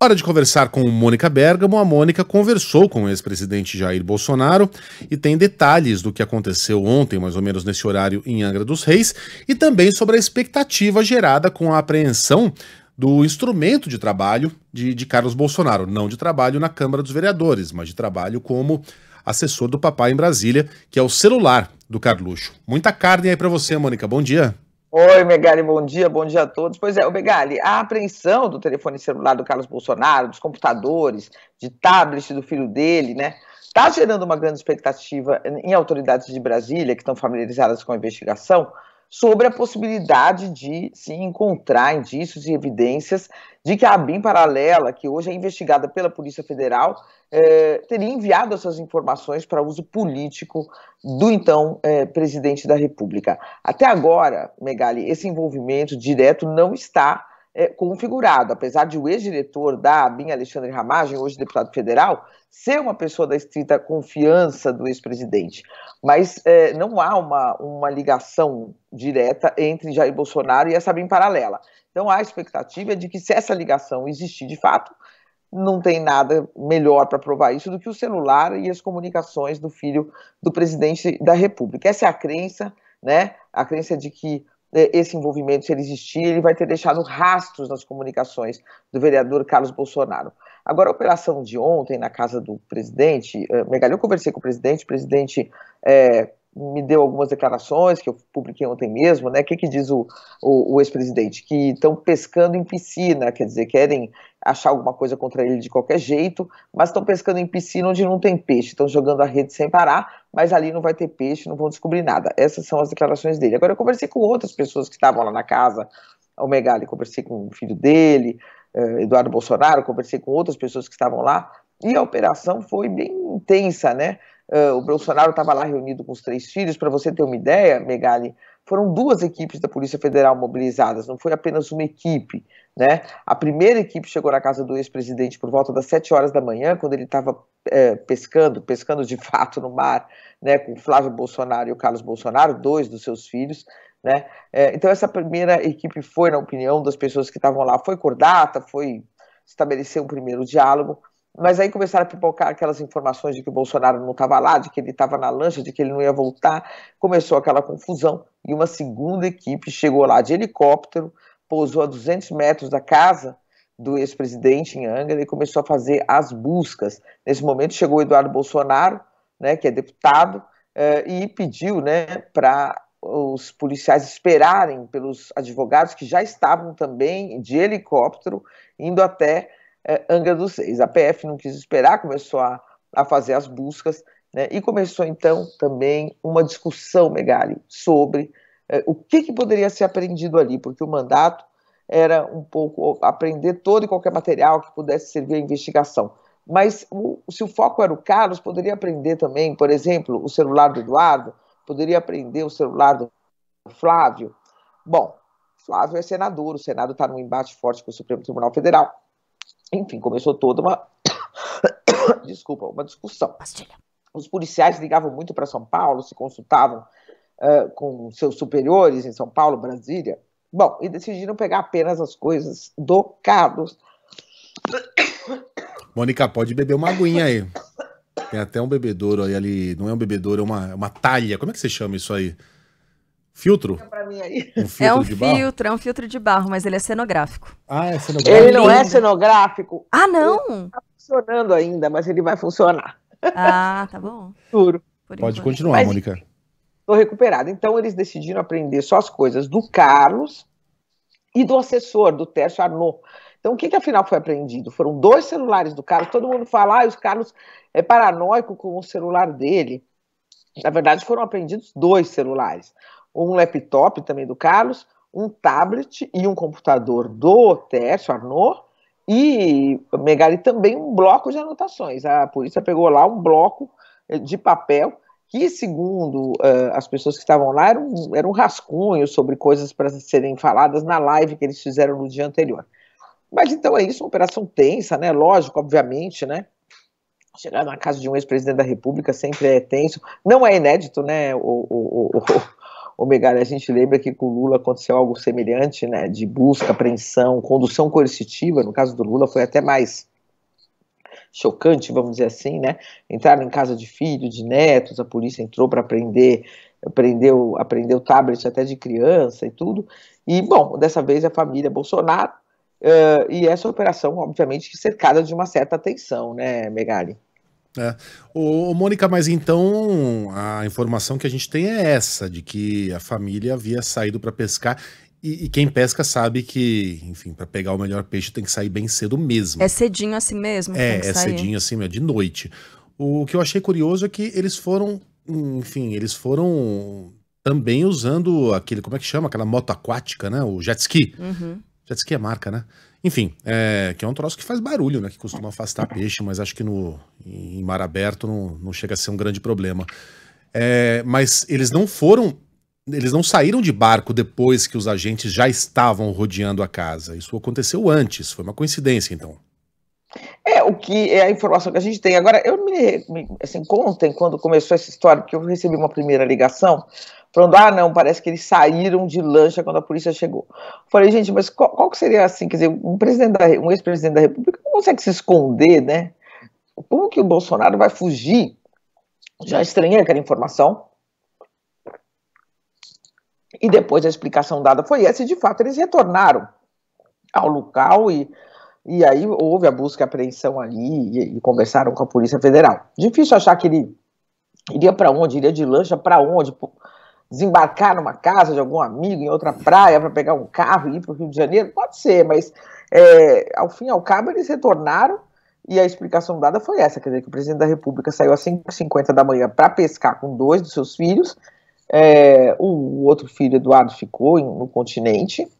Hora de conversar com Mônica Bergamo. A Mônica conversou com o ex-presidente Jair Bolsonaro e tem detalhes do que aconteceu ontem, mais ou menos nesse horário, em Angra dos Reis, e também sobre a expectativa gerada com a apreensão do instrumento de trabalho de, de Carlos Bolsonaro. Não de trabalho na Câmara dos Vereadores, mas de trabalho como assessor do papai em Brasília, que é o celular do Carluxo. Muita carne aí para você, Mônica. Bom dia. Oi, Megali, bom dia, bom dia a todos. Pois é, o Megali, a apreensão do telefone celular do Carlos Bolsonaro, dos computadores, de tablets do filho dele, né? Está gerando uma grande expectativa em autoridades de Brasília que estão familiarizadas com a investigação, sobre a possibilidade de se encontrar indícios e evidências de que a BIM Paralela, que hoje é investigada pela Polícia Federal, é, teria enviado essas informações para uso político do então é, presidente da República. Até agora, Megali, esse envolvimento direto não está é, configurado, apesar de o ex-diretor da ABIN, Alexandre Ramagem, hoje deputado federal, ser uma pessoa da estrita confiança do ex-presidente. Mas é, não há uma, uma ligação direta entre Jair Bolsonaro e essa ABIN paralela. Então a expectativa de que, se essa ligação existir de fato, não tem nada melhor para provar isso do que o celular e as comunicações do filho do presidente da República. Essa é a crença, né? A crença de que né, esse envolvimento, se ele existir, ele vai ter deixado rastros nas comunicações do vereador Carlos Bolsonaro. Agora, a operação de ontem na casa do presidente, eh, Megali, eu conversei com o presidente, o presidente é, me deu algumas declarações que eu publiquei ontem mesmo, né? O que, que diz o, o, o ex-presidente? Que estão pescando em piscina, quer dizer, querem achar alguma coisa contra ele de qualquer jeito, mas estão pescando em piscina onde não tem peixe, estão jogando a rede sem parar, mas ali não vai ter peixe, não vão descobrir nada. Essas são as declarações dele. Agora eu conversei com outras pessoas que estavam lá na casa, o Megali, conversei com o filho dele, eh, Eduardo Bolsonaro, conversei com outras pessoas que estavam lá, e a operação foi bem intensa, né? Uh, o Bolsonaro estava lá reunido com os três filhos. Para você ter uma ideia, Megali, foram duas equipes da Polícia Federal mobilizadas, não foi apenas uma equipe. Né? A primeira equipe chegou na casa do ex-presidente por volta das 7 horas da manhã, quando ele estava é, pescando, pescando de fato no mar, né, com Flávio Bolsonaro e o Carlos Bolsonaro, dois dos seus filhos. Né? É, então, essa primeira equipe foi, na opinião das pessoas que estavam lá, foi cordata, foi estabelecer um primeiro diálogo. Mas aí começaram a pipocar aquelas informações de que o Bolsonaro não estava lá, de que ele estava na lancha, de que ele não ia voltar. Começou aquela confusão e uma segunda equipe chegou lá de helicóptero, pousou a 200 metros da casa do ex-presidente em Angra e começou a fazer as buscas. Nesse momento chegou o Eduardo Bolsonaro, né, que é deputado, eh, e pediu né, para os policiais esperarem pelos advogados que já estavam também de helicóptero indo até é, Angra dos Reis. A PF não quis esperar, começou a, a fazer as buscas né, e começou então também uma discussão, Megali, sobre é, o que, que poderia ser apreendido ali, porque o mandato era um pouco aprender todo e qualquer material que pudesse servir à investigação. Mas o, se o foco era o Carlos, poderia aprender também, por exemplo, o celular do Eduardo, poderia aprender o celular do Flávio. Bom, Flávio é senador, o Senado está num embate forte com o Supremo Tribunal Federal. Enfim, começou toda uma. Desculpa, uma discussão. Os policiais ligavam muito para São Paulo, se consultavam uh, com seus superiores em São Paulo, Brasília. Bom, e decidiram pegar apenas as coisas do Carlos. Mônica, pode beber uma aguinha aí. Tem até um bebedouro aí ali. Não é um bebedouro, é uma, é uma talha. Como é que você chama isso aí? Filtro? É um filtro é um filtro, é um filtro de barro, mas ele é cenográfico. Ah, é cenográfico. Ele não é cenográfico. Ah, não? Está funcionando ainda, mas ele vai funcionar. Ah, tá bom. Juro. Pode enquanto. continuar, mas, Mônica. Estou recuperada. Então, eles decidiram aprender só as coisas do Carlos e do assessor, do Tércio Arnaud. Então, o que, que afinal foi aprendido? Foram dois celulares do Carlos. Todo mundo fala, ah, o Carlos é paranoico com o celular dele. Na verdade, foram apreendidos dois celulares um laptop também do Carlos, um tablet e um computador do Tércio Arnaud e Megali também um bloco de anotações. A polícia pegou lá um bloco eh, de papel que, segundo uh, as pessoas que estavam lá, era um, era um rascunho sobre coisas para serem faladas na live que eles fizeram no dia anterior. Mas então é isso, uma operação tensa, né? Lógico, obviamente, né? Chegar na casa de um ex-presidente da República sempre é tenso. Não é inédito, né, o, o, o, Ô Megali, a gente lembra que com o Lula aconteceu algo semelhante, né? De busca, apreensão, condução coercitiva, no caso do Lula foi até mais chocante, vamos dizer assim, né? Entraram em casa de filho, de netos, a polícia entrou para aprender, prendeu, aprendeu tablet até de criança e tudo. E, bom, dessa vez é a família Bolsonaro, uh, e essa operação, obviamente, cercada de uma certa atenção, né, Megali? É. Ô, Mônica, mas então a informação que a gente tem é essa, de que a família havia saído para pescar. E, e, quem pesca sabe que, enfim, para pegar o melhor peixe tem que sair bem cedo mesmo. É cedinho assim mesmo? É, é sair. cedinho assim, é de noite. O que eu achei curioso é que eles foram, enfim, eles foram também usando aquele, como é que chama? Aquela moto aquática, né? O jet ski. Uhum. Jet ski é marca, né? Enfim, é, que é um troço que faz barulho, né? Que costuma afastar peixe, mas acho que no, em mar aberto não, não chega a ser um grande problema. É, mas eles não foram. Eles não saíram de barco depois que os agentes já estavam rodeando a casa. Isso aconteceu antes, foi uma coincidência, então. É, o que é a informação que a gente tem. Agora, eu me, me assim, quando começou essa história, porque eu recebi uma primeira ligação, falando, ah, não, parece que eles saíram de lancha quando a polícia chegou. Falei, gente, mas qual, qual que seria assim, quer dizer, um presidente da, um ex-presidente da República não consegue se esconder, né? Como que o Bolsonaro vai fugir? Já estranhei aquela informação. E depois a explicação dada foi essa, e de fato eles retornaram ao local e e aí houve a busca e apreensão ali e, e conversaram com a Polícia Federal. Difícil achar que ele iria para onde, iria de lancha para onde, desembarcar numa casa de algum amigo em outra praia para pegar um carro e ir para o Rio de Janeiro, pode ser, mas é, ao fim e ao cabo eles retornaram e a explicação dada foi essa, quer dizer, que o presidente da República saiu às 5h50 da manhã para pescar com dois dos seus filhos, é, o outro filho, Eduardo, ficou em, no continente,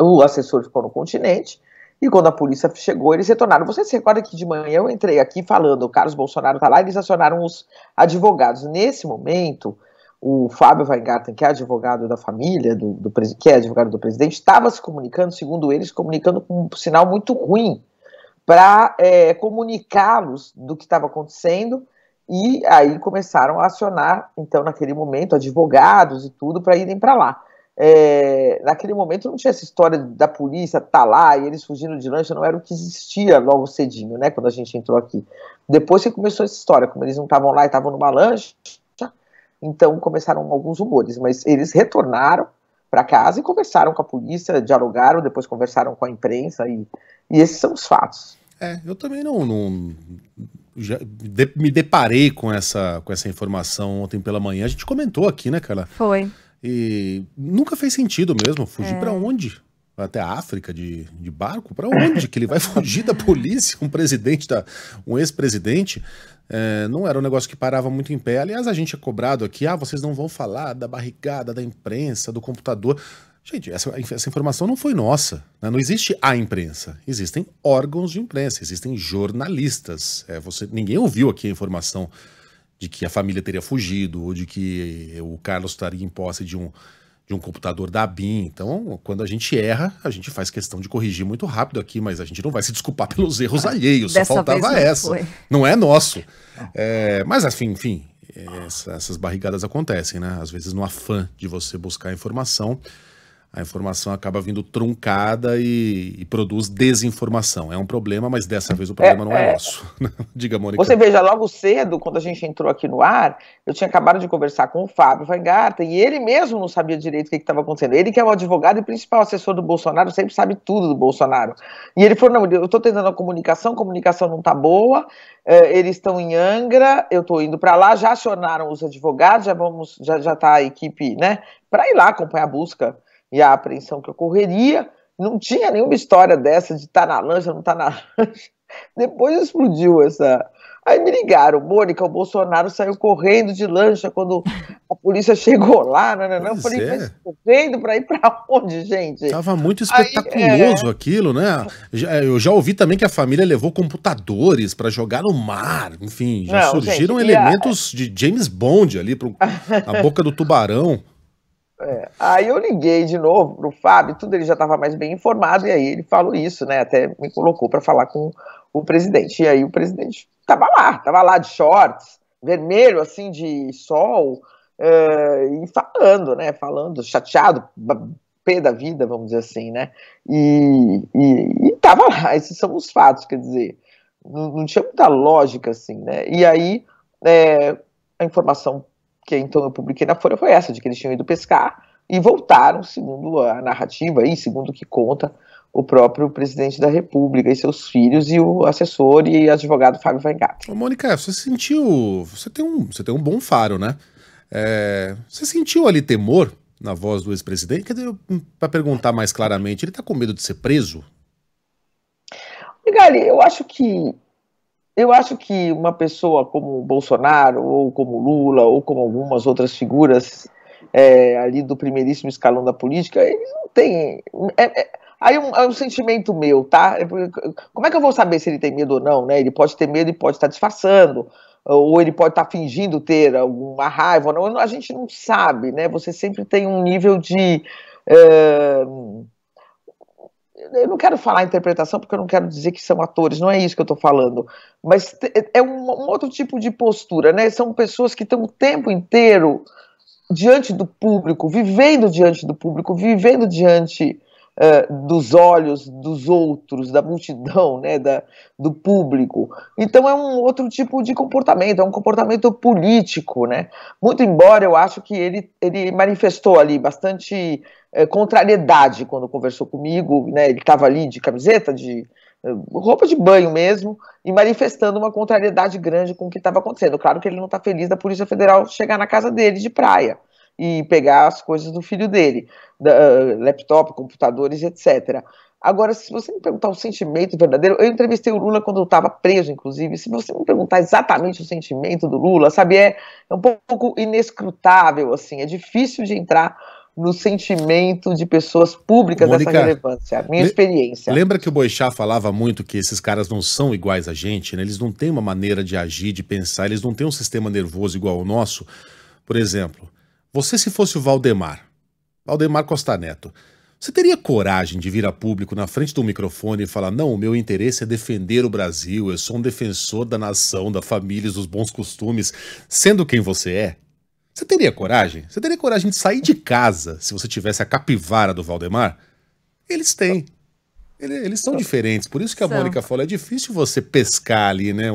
o assessor ficou no continente, e quando a polícia chegou, eles retornaram. Você se recorda que de manhã eu entrei aqui falando, o Carlos Bolsonaro está lá, eles acionaram os advogados. Nesse momento, o Fábio Weingarten, que é advogado da família, do, do que é advogado do presidente, estava se comunicando, segundo eles, comunicando com um sinal muito ruim para é, comunicá-los do que estava acontecendo. E aí começaram a acionar, então, naquele momento, advogados e tudo para irem para lá. É, naquele momento não tinha essa história da polícia tá lá e eles fugindo de lancha, não era o que existia logo cedinho, né? Quando a gente entrou aqui. Depois que começou essa história, como eles não estavam lá e estavam numa lancha, então começaram alguns rumores, mas eles retornaram para casa e conversaram com a polícia, dialogaram, depois conversaram com a imprensa e, e esses são os fatos. É, eu também não, não já de, me deparei com essa, com essa informação ontem pela manhã. A gente comentou aqui, né, cara? Foi. E nunca fez sentido mesmo fugir é. para onde? Até a África de, de barco? Para onde que ele vai fugir da polícia? Um presidente, da, um ex-presidente, é, não era um negócio que parava muito em pé. Aliás, a gente é cobrado aqui: ah, vocês não vão falar da barricada, da imprensa, do computador. Gente, essa, essa informação não foi nossa. Né? Não existe a imprensa. Existem órgãos de imprensa, existem jornalistas. É, você, ninguém ouviu aqui a informação de que a família teria fugido, ou de que o Carlos estaria em posse de um, de um computador da BIM. Então, quando a gente erra, a gente faz questão de corrigir muito rápido aqui, mas a gente não vai se desculpar pelos erros ah, alheios, só faltava não essa. Foi. Não é nosso. É, mas, assim, enfim, essa, essas barrigadas acontecem, né? Às vezes, no afã de você buscar informação, a informação acaba vindo truncada e, e, produz desinformação. É um problema, mas dessa vez o problema é, não é, é nosso. Diga, Mônica. Você veja, logo cedo, quando a gente entrou aqui no ar, eu tinha acabado de conversar com o Fábio Vangarta e ele mesmo não sabia direito o que estava acontecendo. Ele que é o advogado e principal assessor do Bolsonaro, sempre sabe tudo do Bolsonaro. E ele falou, não, eu estou tentando a comunicação, a comunicação não está boa, eh, eles estão em Angra, eu estou indo para lá, já acionaram os advogados, já vamos, já está a equipe, né, para ir lá acompanhar a busca e a apreensão que ocorreria. Não tinha nenhuma história dessa de estar tá na lancha, não estar tá na lancha. Depois explodiu essa. Aí me ligaram, Mônica, o Bolsonaro saiu correndo de lancha quando a polícia chegou lá. Não, né, não, né, não. Né? Eu falei, mas é. correndo para ir para onde, gente? Tava muito espetaculoso Aí, é... aquilo, né? Eu já ouvi também que a família levou computadores para jogar no mar. Enfim, já não, surgiram gente, elementos a... de James Bond ali, pro... a boca do tubarão. É. Aí eu liguei de novo pro Fábio, tudo ele já estava mais bem informado, e aí ele falou isso, né? Até me colocou para falar com o presidente. E aí o presidente tava lá, tava lá de shorts, vermelho, assim, de sol, é, e falando, né? Falando, chateado, pé da vida, vamos dizer assim, né? E, e, e tava lá, esses são os fatos, quer dizer, não, não tinha muita lógica, assim, né? E aí é, a informação que então eu publiquei na Folha foi essa, de que eles tinham ido pescar e voltaram, segundo a narrativa e segundo o que conta o próprio presidente da República e seus filhos e o assessor e advogado Fábio Weingarten. Mônica, você sentiu, você tem um, você tem um bom faro, né? É, você sentiu ali temor na voz do ex-presidente? Para perguntar mais claramente, ele está com medo de ser preso? Gali, eu acho que eu acho que uma pessoa como Bolsonaro, ou como Lula, ou como algumas outras figuras é, ali do primeiríssimo escalão da política, eles não têm. É, é, aí um, é um sentimento meu, tá? É, como é que eu vou saber se ele tem medo ou não, né? Ele pode ter medo e pode estar disfarçando, ou ele pode estar fingindo ter alguma raiva ou não. A gente não sabe, né? Você sempre tem um nível de. Uh eu não quero falar interpretação porque eu não quero dizer que são atores, não é isso que eu estou falando, mas é um, um, outro tipo de postura, né? São pessoas que estão o tempo inteiro diante do público, vivendo diante do público, vivendo diante uh, dos olhos dos outros, da multidão, né, da, do público. Então é um outro tipo de comportamento, é um comportamento político, né? Muito embora eu acho que ele, ele manifestou ali bastante eh, contrariedade quando conversou comigo, né? Ele estava ali de camiseta, de eh, roupa de banho mesmo, e manifestando uma contrariedade grande com o que estava acontecendo. Claro que ele não está feliz da Polícia Federal chegar na casa dele de praia e pegar as coisas do filho dele, da, ah, laptop, computadores, etc. Agora, se você me perguntar o sentimento verdadeiro, eu entrevistei o Lula quando eu estava preso, inclusive. Se você me perguntar exatamente o sentimento do Lula, sabe, é, é um pouco inescrutável, assim, é difícil de entrar no sentimento de pessoas públicas Mônica, dessa relevância. Minha experiência. Lembra que o Boixá falava muito que esses caras não são iguais a gente, né? Eles não têm uma maneira de agir, de pensar, eles não têm um sistema nervoso igual ao nosso. Por exemplo, você, se fosse o Valdemar, Valdemar Costa Neto, você teria coragem de vir a público na frente do microfone e falar: não, o meu interesse é defender o Brasil, eu sou um defensor da nação, da família, dos bons costumes, sendo quem você é? Você teria coragem? Você teria coragem de sair de casa se você tivesse a capivara do Valdemar? Eles têm. Eles, são diferentes. Por isso que a são. Mônica falou: é difícil você pescar ali, né?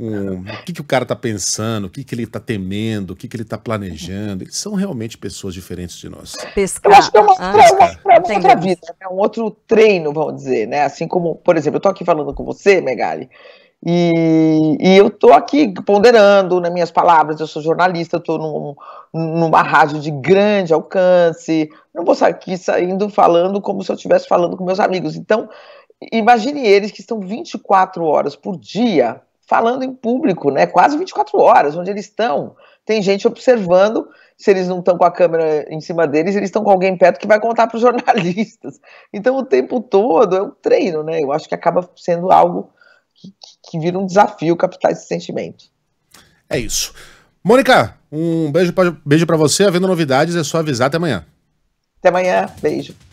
um, o que, que o cara está pensando, o que, que ele está temendo, o que, que ele está planejando. Eles são realmente pessoas diferentes de nós. Pescar. Eu acho que é uma, ah, outra, uma, é uma outra vida, né? é um outro treino, vamos dizer, né? Assim como, por exemplo, eu estou aqui falando com você, Megali, e, e eu estou aqui ponderando nas minhas palavras, eu sou jornalista, estou num, numa rádio de grande alcance, não vou sair aqui saindo falando como se eu estivesse falando com meus amigos. Então, imagine eles que estão 24 horas por dia falando em público, né? Quase 24 horas, onde eles estão. Tem gente observando, se eles não estão com a câmera em cima deles, eles estão com alguém perto que vai contar para os jornalistas. Então, o tempo todo é um treino, né? Eu acho que acaba sendo algo que, que, que vira um desafio captar esse sentimento. É isso. Mônica, um beijo para beijo você. Havendo novidades, é só avisar. Até amanhã. Até amanhã. Beijo.